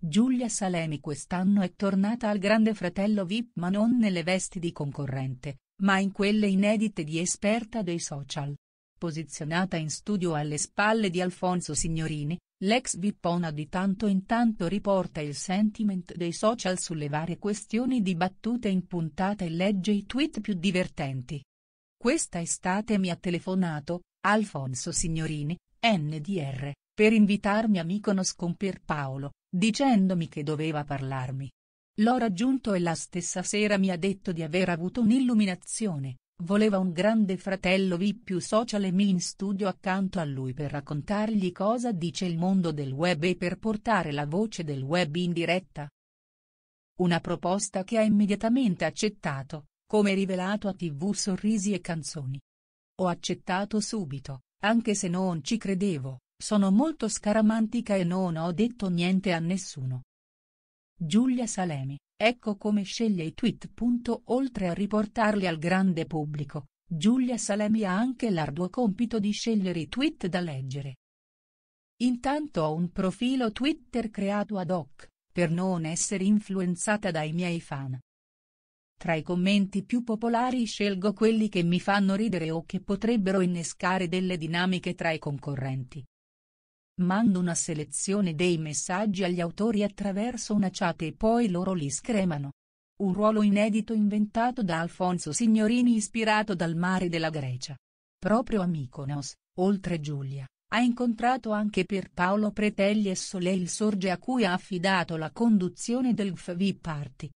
Giulia Salemi quest'anno è tornata al Grande Fratello VIP ma non nelle vesti di concorrente, ma in quelle inedite di esperta dei social. Posizionata in studio alle spalle di Alfonso Signorini, l'ex Vipona di tanto in tanto riporta il sentiment dei social sulle varie questioni dibattute in puntata e legge i tweet più divertenti. Questa estate mi ha telefonato, Alfonso Signorini, NDR, per invitarmi a Mykonos con Pierpaolo, dicendomi che doveva parlarmi. L'ho raggiunto e la stessa sera mi ha detto di aver avuto un'illuminazione, voleva un grande fratello V più social e mi in studio accanto a lui per raccontargli cosa dice il mondo del web e per portare la voce del web in diretta. Una proposta che ha immediatamente accettato, come rivelato a tv Sorrisi e Canzoni. Ho accettato subito, anche se non ci credevo, sono molto scaramantica e non ho detto niente a nessuno. Giulia Salemi, ecco come sceglie i tweet. Oltre a riportarli al grande pubblico, Giulia Salemi ha anche l'arduo compito di scegliere i tweet da leggere. Intanto ho un profilo Twitter creato ad hoc, per non essere influenzata dai miei fan. Tra i commenti più popolari scelgo quelli che mi fanno ridere o che potrebbero innescare delle dinamiche tra i concorrenti manda una selezione dei messaggi agli autori attraverso una chat e poi loro li scremano. Un ruolo inedito inventato da Alfonso Signorini ispirato dal mare della Grecia. Proprio a Mykonos, oltre Giulia, ha incontrato anche Pierpaolo Pretelli e Soleil Sorge a cui ha affidato la conduzione del FV Party.